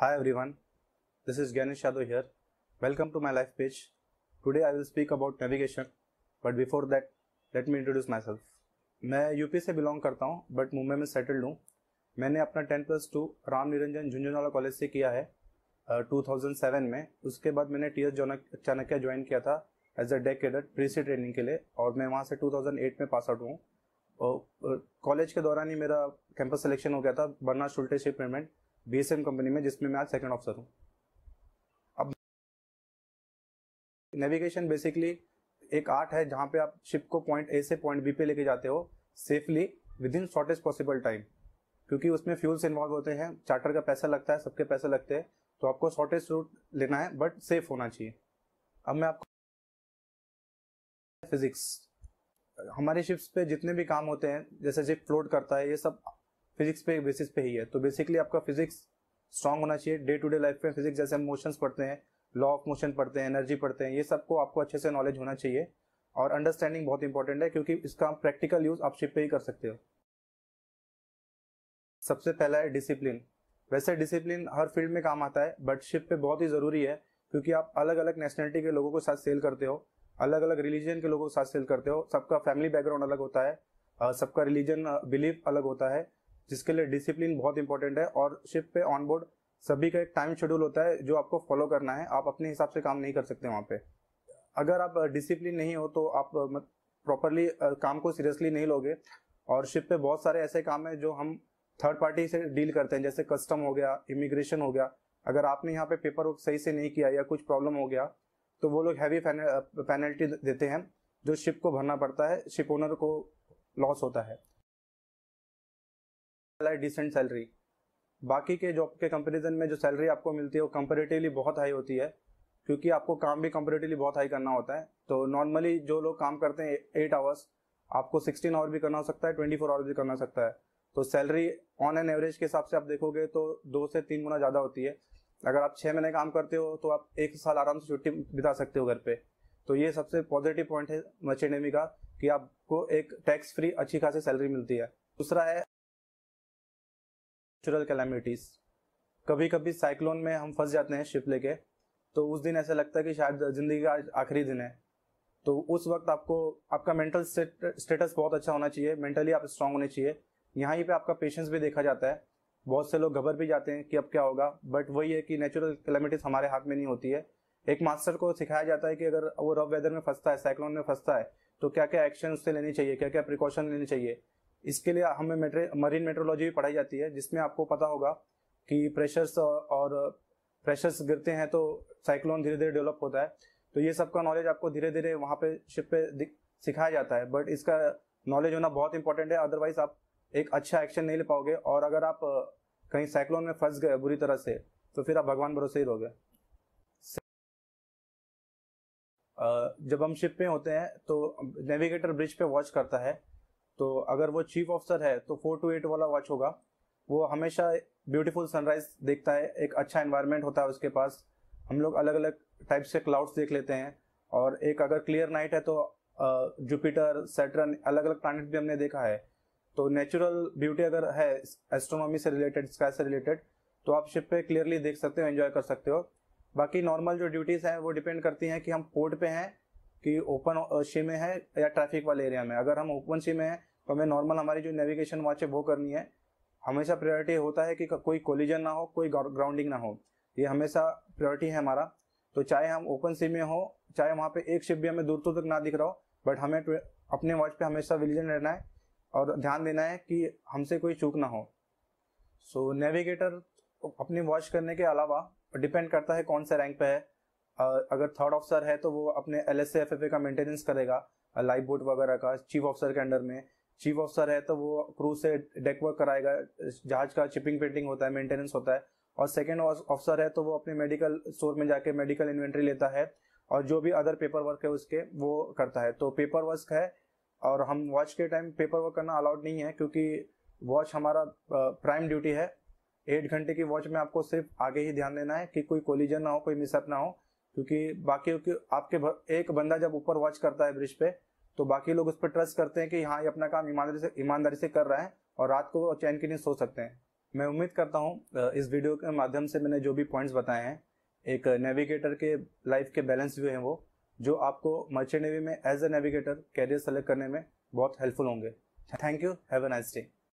Hi everyone, this is Ganesh Yadav here. Welcome to my life page. Today I will speak about navigation, but before that, let me introduce myself. मैं UP से belong करता हूँ but Mumbai में settled हूँ मैंने अपना ten plus two Ram Niranjan Jhunjhunwala college से किया है टू थाउजेंड सेवन में उसके बाद मैंने टी एस चाणक्य ज्वाइन किया था as a deck cadet pre sea training के लिए और मैं वहाँ से टू थाउजेंड एट में पास आउट हूँ और कॉलेज के दौरान ही मेरा कैंपस सिलेक्शन हो गया था बर्ना शुल्टेशिप पेमेंट बीएसएम कंपनी में जिसमें मैं आज सेकंड ऑफिसर हूँ अब नेविगेशन बेसिकली एक आर्ट है जहाँ पे आप शिप को पॉइंट ए से पॉइंट बी पे लेके जाते हो safely with in shortest possible time क्योंकि उसमें फ्यूल्स इन्वॉल्व होते हैं चार्टर का पैसा लगता है सबके पैसे लगते हैं तो आपको शॉर्टेस्ट रूट लेना है बट सेफ होना चाहिए अब मैं आपको फिजिक्स हमारे शिप्स पे जितने भी काम होते हैं जैसे शिप फ्लोट करता है ये सब फिजिक्स पे बेसिस पे ही है तो बेसिकली आपका फिजिक्स स्ट्रांग होना चाहिए डे टू डे लाइफ में फिजिक्स जैसे हम मोशंस पढ़ते हैं लॉ ऑफ मोशन पढ़ते हैं एनर्जी पढ़ते हैं ये सबको आपको अच्छे से नॉलेज होना चाहिए और अंडरस्टैंडिंग बहुत इंपॉर्टेंट है क्योंकि इसका प्रैक्टिकल यूज आप शिप पे ही कर सकते हो सबसे पहला है डिसिप्लिन वैसे डिसिप्लिन हर फील्ड में काम आता है बट शिप पे बहुत ही ज़रूरी है क्योंकि आप अलग अलग नेशनैलिटी के लोगों के साथ सेल करते हो अलग अलग रिलीजन के लोगों के साथ सेल करते हो सबका फैमिली बैकग्राउंड अलग होता है सबका रिलीजन बिलीफ अलग होता है जिसके लिए डिसिप्लिन बहुत इंपॉर्टेंट है और शिप पे ऑन बोर्ड सभी का एक टाइम शेड्यूल होता है जो आपको फॉलो करना है आप अपने हिसाब से काम नहीं कर सकते वहाँ पे अगर आप डिसिप्लिन नहीं हो तो आप प्रॉपरली काम को सीरियसली नहीं लोगे और शिप पे बहुत सारे ऐसे काम है जो हम थर्ड पार्टी से डील करते हैं जैसे कस्टम हो गया इमिग्रेशन हो गया अगर आपने यहाँ पे पेपर वर्क सही से नहीं किया या कुछ प्रॉब्लम हो गया तो वो लोग हैवी पेनल्टी देते हैं जो शिप को भरना पड़ता है शिप ओनर को लॉस होता है डिसेंट सैलरी बाकी के जॉब के कंपेरिजन में जो सैलरी आपको मिलती है वो कंपेरेटिवली बहुत हाई होती है क्योंकि आपको काम भी कंपेरेटिवली बहुत हाई करना होता है तो नॉर्मली जो लोग काम करते हैं एट आवर्स आपको सिक्सटीन आवर भी करना हो सकता है ट्वेंटी फोर आवर भी करना सकता है तो सैलरी ऑन एन एवरेज के हिसाब से आप देखोगे तो दो से तीन गुना ज़्यादा होती है अगर आप छः महीने काम करते हो तो आप एक साल आराम से छुट्टी बिता सकते हो घर पे तो ये सबसे पॉजिटिव पॉइंट है मच का कि आपको एक टैक्स फ्री अच्छी खासी सैलरी मिलती है दूसरा है नेचुरल कैलामिटीज़ कभी कभी साइक्लोन में हम फंस जाते हैं शिप लेके तो उस दिन ऐसा लगता है कि शायद ज़िंदगी का आखिरी दिन है तो उस वक्त आपको आपका मेंटल स्टेटस बहुत अच्छा होना चाहिए मेंटली आप स्ट्रांग होने चाहिए यहाँ ही पे आपका पेशेंस भी देखा जाता है बहुत से लोग घबर भी जाते हैं कि अब क्या होगा बट वही है कि नेचुरल कैलामिटीज हमारे हाथ में नहीं होती है एक मास्टर को सिखाया जाता है कि अगर वो रफ वेदर में फंसता है साइक्लोन में फंसता है तो क्या क्या एक्शन उससे लेनी चाहिए क्या क्या प्रिकॉशन लेनी चाहिए इसके लिए हमें मेट्रे मरीन मेट्रोलॉजी भी पढ़ाई जाती है जिसमें आपको पता होगा कि प्रेशर्स और प्रेशर्स गिरते हैं तो साइक्लोन धीरे धीरे डेवलप होता है तो ये सब का नॉलेज आपको धीरे धीरे वहाँ पे शिप पे सिखाया जाता है बट इसका नॉलेज होना बहुत इंपॉर्टेंट है अदरवाइज आप एक अच्छा एक्शन नहीं ले पाओगे और अगर आप कहीं साइक्लोन में फंस गए बुरी तरह से तो फिर आप भगवान भरोसे ही रहोगे जब हम शिप पे होते हैं तो नेविगेटर ब्रिज पे वॉच करता है तो अगर वो चीफ ऑफिसर है तो फोर टू एट वाला वॉच होगा वो हमेशा ब्यूटीफुल सनराइज देखता है एक अच्छा इन्वायरमेंट होता है उसके पास हम लोग अलग अलग टाइप्स के क्लाउड्स देख लेते हैं और एक अगर क्लियर नाइट है तो जुपिटर सैटर्न अलग अलग प्लानट भी हमने देखा है तो नेचुरल ब्यूटी अगर है एस्ट्रोनॉमी से रिलेटेड स्काई से रिलेटेड तो आप शिप पे क्लियरली देख सकते हो एंजॉय कर सकते हो बाकी नॉर्मल जो ड्यूटीज़ हैं वो डिपेंड करती हैं कि हम पोर्ट पे हैं कि ओपन सी में है या ट्रैफिक वाले एरिया में अगर हम ओपन सी में है तो हमें नॉर्मल हमारी जो नेविगेशन वॉच है वो करनी है हमेशा प्रायोरिटी होता है कि कोई कोलिजन ना हो कोई ग्राउंडिंग ना हो ये हमेशा प्रायोरिटी है हमारा तो चाहे हम ओपन सी में हो चाहे वहाँ पे एक शिप भी हमें दूर दूर तक ना दिख रहा हो बट हमें अपने वॉच पे हमेशा विलिजन रहना है और ध्यान देना है कि हमसे कोई चूक ना हो सो so, नेविगेटर अपनी वॉच करने के अलावा डिपेंड करता है कौन से रैंक पे है अगर थर्ड ऑफिसर है तो वो अपने एल एस का मेंटेनेंस करेगा लाइफ बोट वगैरह का चीफ ऑफिसर के अंडर में चीफ ऑफिसर है तो वो क्रूज से डेक वर्क कराएगा जहाज का चिपिंग पेंटिंग होता है मेंटेनेंस होता है और सेकेंड ऑफिसर है तो वो अपने मेडिकल स्टोर में जाके मेडिकल इन्वेंट्री लेता है और जो भी अदर पेपर वर्क है उसके वो करता है तो पेपर वर्क है और हम वॉच के टाइम पेपर वर्क करना अलाउड नहीं है क्योंकि वॉच हमारा प्राइम ड्यूटी है एट घंटे की वॉच में आपको सिर्फ आगे ही ध्यान देना है कि कोई कोलिजन ना हो कोई मिसअप ना हो क्योंकि बाकी आपके एक बंदा जब ऊपर वॉच करता है ब्रिज पे तो बाकी लोग उस पर ट्रस्ट करते हैं कि हाँ ये अपना काम ईमानदारी से ईमानदारी से कर रहा है और रात को वो चैन के लिए सो सकते हैं मैं उम्मीद करता हूँ इस वीडियो के माध्यम से मैंने जो भी पॉइंट्स बताए हैं एक नेविगेटर के लाइफ के बैलेंस व्यू हैं वो जो आपको मर्चेंट नेवी में as a navigator career select करने में बहुत हेल्पफुल होंगे thank you have a nice day